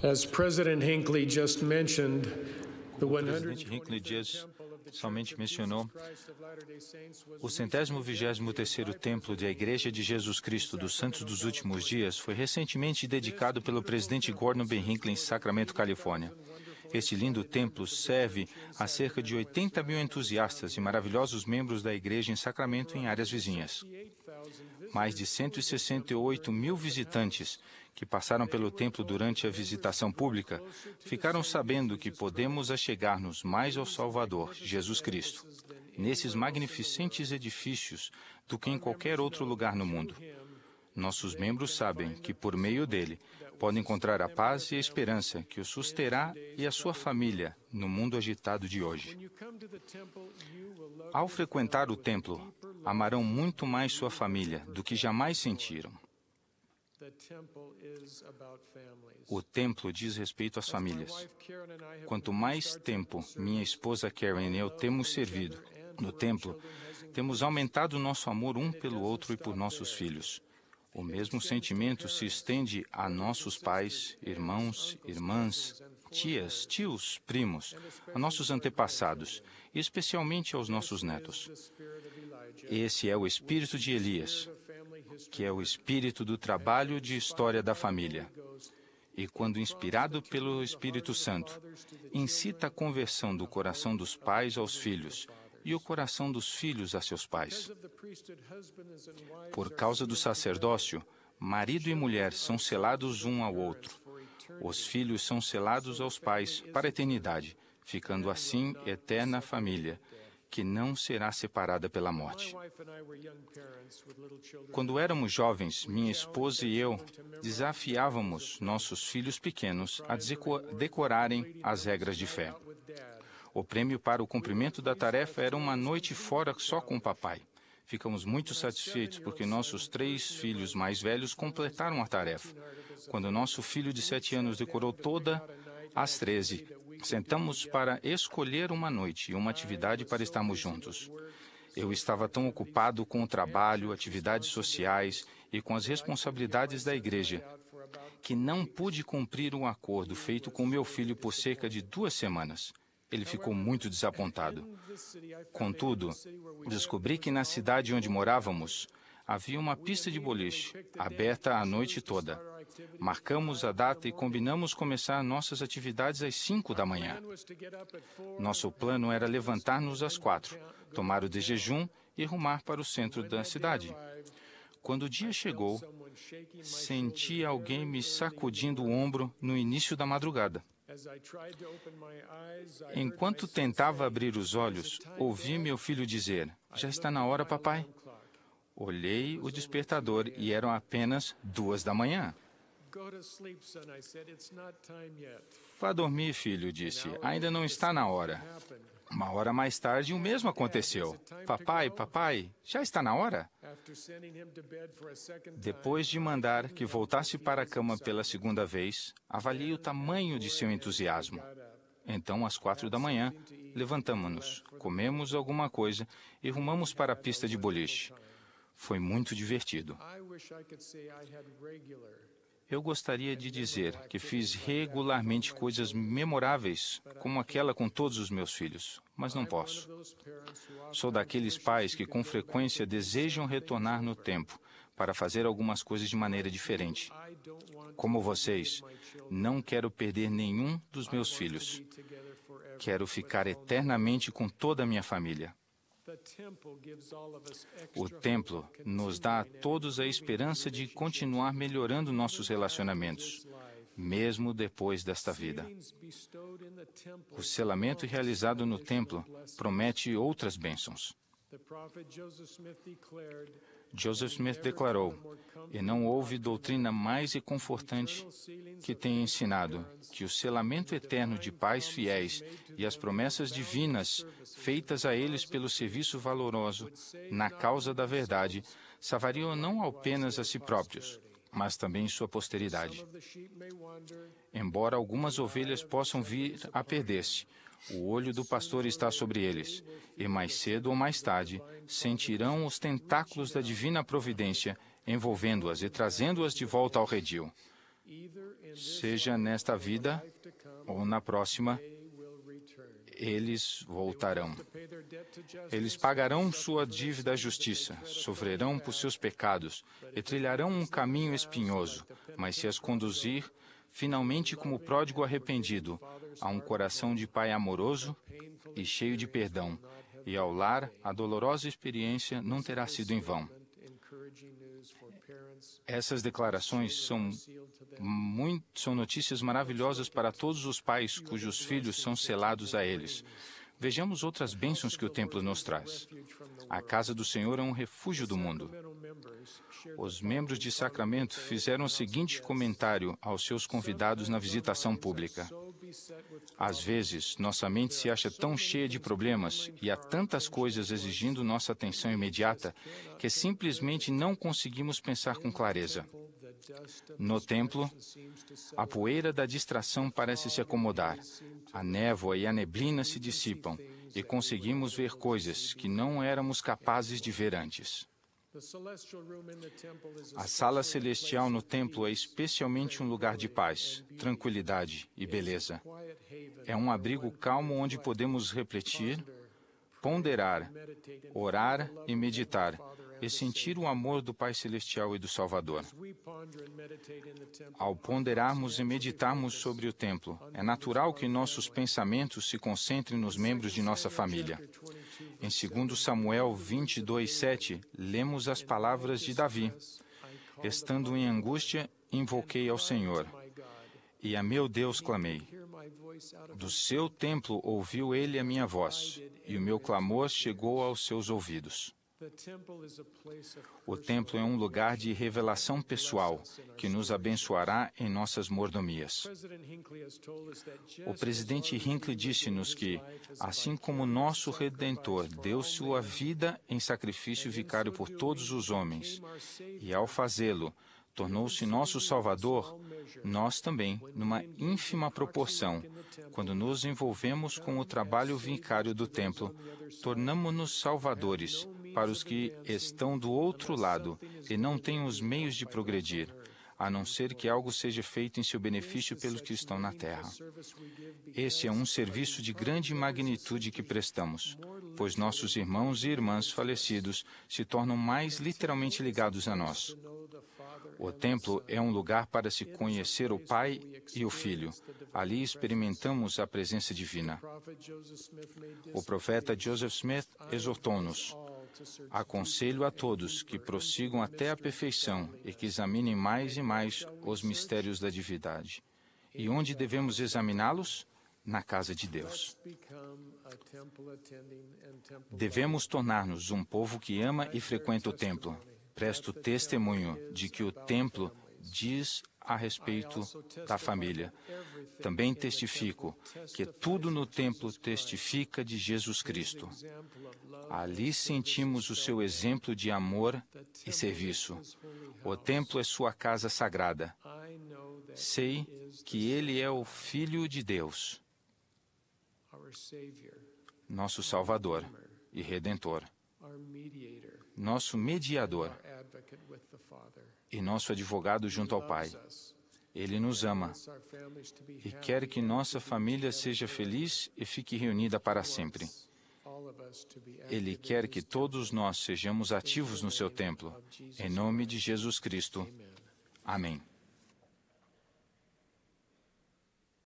As President Hinckley just mentioned, the o presidente Hinckley somente mencionou o centésimo vigésimo terceiro templo da Igreja de Jesus Cristo dos Santos dos Últimos Dias foi recentemente dedicado pelo presidente Gordon B. Hinckley em Sacramento, Califórnia. Este lindo templo serve a cerca de 80 mil entusiastas e maravilhosos membros da igreja em Sacramento e em áreas vizinhas. Mais de 168 mil visitantes que passaram pelo templo durante a visitação pública ficaram sabendo que podemos achegar-nos mais ao Salvador, Jesus Cristo, nesses magnificentes edifícios do que em qualquer outro lugar no mundo. Nossos membros sabem que, por meio dele, podem encontrar a paz e a esperança que o susterá e a sua família no mundo agitado de hoje. Ao frequentar o templo, amarão muito mais sua família do que jamais sentiram. O templo diz respeito às famílias. Quanto mais tempo minha esposa Karen e eu temos servido no templo, temos aumentado nosso amor um pelo outro e por nossos filhos. O mesmo sentimento se estende a nossos pais, irmãos, irmãs, tias, tios, primos, a nossos antepassados, e especialmente aos nossos netos. Esse é o espírito de Elias, que é o espírito do trabalho de história da família. E quando inspirado pelo Espírito Santo, incita a conversão do coração dos pais aos filhos e o coração dos filhos a seus pais. Por causa do sacerdócio, marido e mulher são selados um ao outro. Os filhos são selados aos pais para a eternidade, ficando assim eterna família, que não será separada pela morte. Quando éramos jovens, minha esposa e eu desafiávamos nossos filhos pequenos a decorarem as regras de fé. O prêmio para o cumprimento da tarefa era uma noite fora só com o papai. Ficamos muito satisfeitos porque nossos três filhos mais velhos completaram a tarefa. Quando nosso filho de sete anos decorou toda às 13, Sentamos para escolher uma noite e uma atividade para estarmos juntos. Eu estava tão ocupado com o trabalho, atividades sociais e com as responsabilidades da igreja que não pude cumprir um acordo feito com meu filho por cerca de duas semanas. Ele ficou muito desapontado. Contudo, descobri que na cidade onde morávamos havia uma pista de boliche aberta a noite toda. Marcamos a data e combinamos começar nossas atividades às 5 da manhã. Nosso plano era levantar-nos às 4, tomar o de jejum e rumar para o centro da cidade. Quando o dia chegou, senti alguém me sacudindo o ombro no início da madrugada. Enquanto tentava abrir os olhos, ouvi meu filho dizer: Já está na hora, papai. Olhei o despertador e eram apenas duas da manhã. Vá dormir, filho, disse. Ainda não está na hora. Uma hora mais tarde, o mesmo aconteceu. Papai, papai, já está na hora? Depois de mandar que voltasse para a cama pela segunda vez, avaliei o tamanho de seu entusiasmo. Então, às quatro da manhã, levantamos-nos, comemos alguma coisa e rumamos para a pista de boliche. Foi muito divertido. Eu gostaria de dizer que fiz regularmente coisas memoráveis, como aquela com todos os meus filhos, mas não posso. Sou daqueles pais que com frequência desejam retornar no tempo para fazer algumas coisas de maneira diferente. Como vocês, não quero perder nenhum dos meus filhos. Quero ficar eternamente com toda a minha família. O templo nos dá a todos a esperança de continuar melhorando nossos relacionamentos, mesmo depois desta vida. O selamento realizado no templo promete outras bênçãos. Joseph Smith declarou: E não houve doutrina mais reconfortante que tenha ensinado que o selamento eterno de pais fiéis e as promessas divinas feitas a eles pelo serviço valoroso na causa da verdade salvariam não apenas a si próprios, mas também sua posteridade. Embora algumas ovelhas possam vir a perder-se, o olho do pastor está sobre eles, e mais cedo ou mais tarde sentirão os tentáculos da divina providência envolvendo-as e trazendo-as de volta ao redil. Seja nesta vida ou na próxima, eles voltarão. Eles pagarão sua dívida à justiça, sofrerão por seus pecados e trilharão um caminho espinhoso, mas se as conduzir, finalmente como pródigo arrependido, a um coração de pai amoroso e cheio de perdão, e ao lar, a dolorosa experiência não terá sido em vão. Essas declarações são, muito, são notícias maravilhosas para todos os pais cujos filhos são selados a eles. Vejamos outras bênçãos que o templo nos traz. A casa do Senhor é um refúgio do mundo. Os membros de Sacramento fizeram o seguinte comentário aos seus convidados na visitação pública: às vezes, nossa mente se acha tão cheia de problemas e há tantas coisas exigindo nossa atenção imediata que simplesmente não conseguimos pensar com clareza. No templo, a poeira da distração parece se acomodar, a névoa e a neblina se dissipam e conseguimos ver coisas que não éramos capazes de ver antes. A sala celestial no templo é especialmente um lugar de paz, tranquilidade e beleza. É um abrigo calmo onde podemos refletir, ponderar, orar e meditar e sentir o amor do Pai Celestial e do Salvador. Ao ponderarmos e meditarmos sobre o templo, é natural que nossos pensamentos se concentrem nos membros de nossa família. Em 2 Samuel 22:7, lemos as palavras de Davi: Estando em angústia, invoquei ao Senhor, e a meu Deus clamei. Do seu templo ouviu ele a minha voz, e o meu clamor chegou aos seus ouvidos. O templo é um lugar de revelação pessoal que nos abençoará em nossas mordomias. O presidente Hinckley disse-nos que, assim como nosso Redentor deu sua vida em sacrifício vicário por todos os homens, e ao fazê-lo, tornou-se nosso Salvador, nós também, numa ínfima proporção, quando nos envolvemos com o trabalho vicário do templo, tornamos-nos salvadores para os que estão do outro lado e não têm os meios de progredir, a não ser que algo seja feito em seu benefício pelos que estão na terra. Este é um serviço de grande magnitude que prestamos, pois nossos irmãos e irmãs falecidos se tornam mais literalmente ligados a nós. O templo é um lugar para se conhecer o Pai e o Filho. Ali experimentamos a presença divina. O profeta Joseph Smith exortou-nos. Aconselho a todos que prossigam até a perfeição e que examinem mais e mais os mistérios da divindade. E onde devemos examiná-los? Na casa de Deus. Devemos tornar-nos um povo que ama e frequenta o templo. Presto testemunho de que o templo diz a respeito da família. Também testifico que tudo no templo testifica de Jesus Cristo. Ali sentimos o seu exemplo de amor e serviço. O templo é sua casa sagrada. Sei que ele é o Filho de Deus, nosso Salvador e Redentor nosso mediador e nosso advogado junto ao Pai. Ele nos ama e quer que nossa família seja feliz e fique reunida para sempre. Ele quer que todos nós sejamos ativos no seu templo. Em nome de Jesus Cristo. Amém.